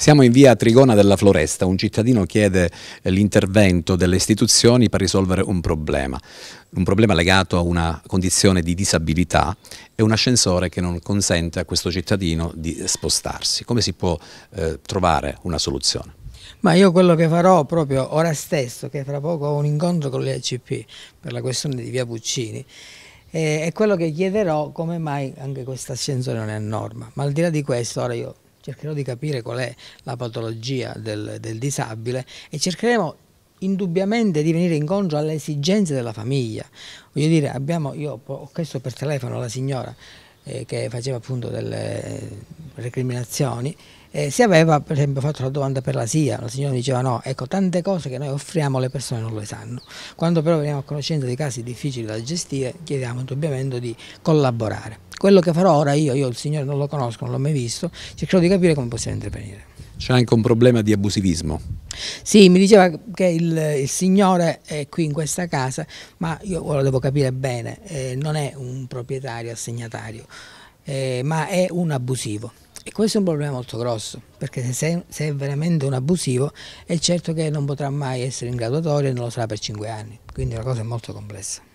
Siamo in via Trigona della Floresta, un cittadino chiede eh, l'intervento delle istituzioni per risolvere un problema, un problema legato a una condizione di disabilità e un ascensore che non consente a questo cittadino di spostarsi. Come si può eh, trovare una soluzione? Ma io quello che farò proprio ora stesso, che tra poco ho un incontro con le ACP per la questione di via Puccini, eh, è quello che chiederò come mai anche questo ascensore non è a norma. Ma al di là di questo, ora io cercherò di capire qual è la patologia del, del disabile e cercheremo indubbiamente di venire incontro alle esigenze della famiglia. Voglio dire, abbiamo, io ho chiesto per telefono alla signora eh, che faceva appunto delle recriminazioni eh, si aveva per esempio fatto la domanda per la SIA, la signora diceva no, ecco tante cose che noi offriamo le persone non le sanno. Quando però veniamo a conoscenza di casi difficili da gestire chiediamo indubbiamente di collaborare quello che farò ora io, io il Signore non lo conosco, non l'ho mai visto, cercherò di capire come possiamo intervenire. C'è anche un problema di abusivismo. Sì, mi diceva che il, il, Signore è qui in questa casa, ma io lo devo capire bene, eh, non è un proprietario assegnatario, eh, ma è un abusivo. E questo è un problema molto grosso, perché se, se è veramente un abusivo è certo che non potrà mai essere in graduatoria e non lo sarà per cinque anni, quindi è una cosa molto complessa.